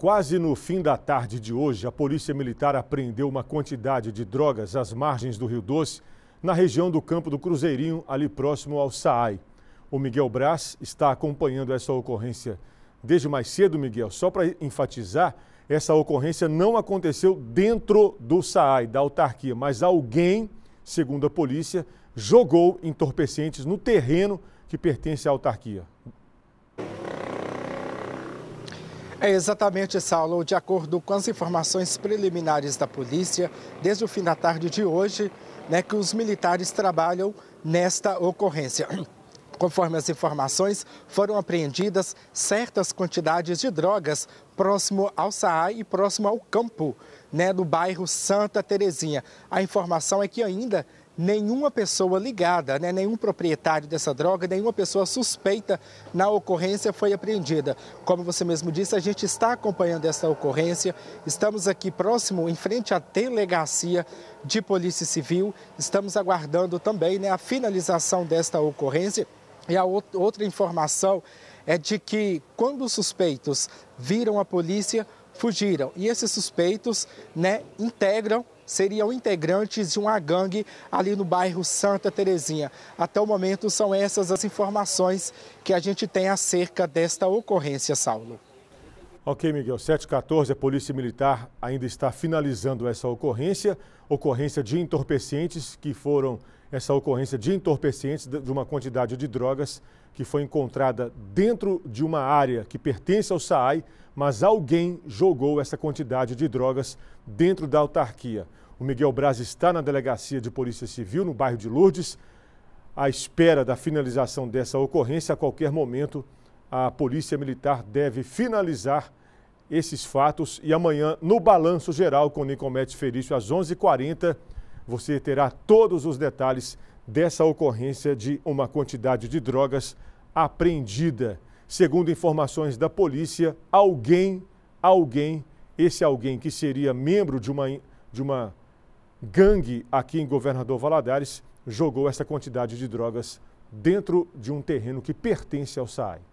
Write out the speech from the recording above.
Quase no fim da tarde de hoje, a Polícia Militar apreendeu uma quantidade de drogas às margens do Rio Doce, na região do Campo do Cruzeirinho, ali próximo ao Saai. O Miguel Braz está acompanhando essa ocorrência desde mais cedo, Miguel. Só para enfatizar, essa ocorrência não aconteceu dentro do Saai, da autarquia, mas alguém, segundo a polícia, jogou entorpecentes no terreno que pertence à autarquia. É exatamente, Saulo. De acordo com as informações preliminares da polícia, desde o fim da tarde de hoje, né, que os militares trabalham nesta ocorrência. Conforme as informações, foram apreendidas certas quantidades de drogas próximo ao Saai e próximo ao campo né, do bairro Santa Terezinha. A informação é que ainda nenhuma pessoa ligada, né, nenhum proprietário dessa droga, nenhuma pessoa suspeita na ocorrência foi apreendida. Como você mesmo disse, a gente está acompanhando essa ocorrência. Estamos aqui próximo, em frente à delegacia de Polícia Civil. Estamos aguardando também né, a finalização desta ocorrência. E a outra informação é de que quando os suspeitos viram a polícia, fugiram. E esses suspeitos, né, integram seriam integrantes de uma gangue ali no bairro Santa Terezinha. Até o momento são essas as informações que a gente tem acerca desta ocorrência, Saulo. Ok, Miguel. 714, a Polícia Militar ainda está finalizando essa ocorrência, ocorrência de entorpecentes que foram essa ocorrência de entorpecentes de uma quantidade de drogas que foi encontrada dentro de uma área que pertence ao SAAI, mas alguém jogou essa quantidade de drogas dentro da autarquia. O Miguel Braz está na delegacia de Polícia Civil, no bairro de Lourdes, à espera da finalização dessa ocorrência. A qualquer momento, a Polícia Militar deve finalizar esses fatos e amanhã, no Balanço Geral com nicomete Ferício, às 11h40, você terá todos os detalhes dessa ocorrência de uma quantidade de drogas apreendida. Segundo informações da polícia, alguém, alguém, esse alguém que seria membro de uma, de uma gangue aqui em Governador Valadares, jogou essa quantidade de drogas dentro de um terreno que pertence ao SAI.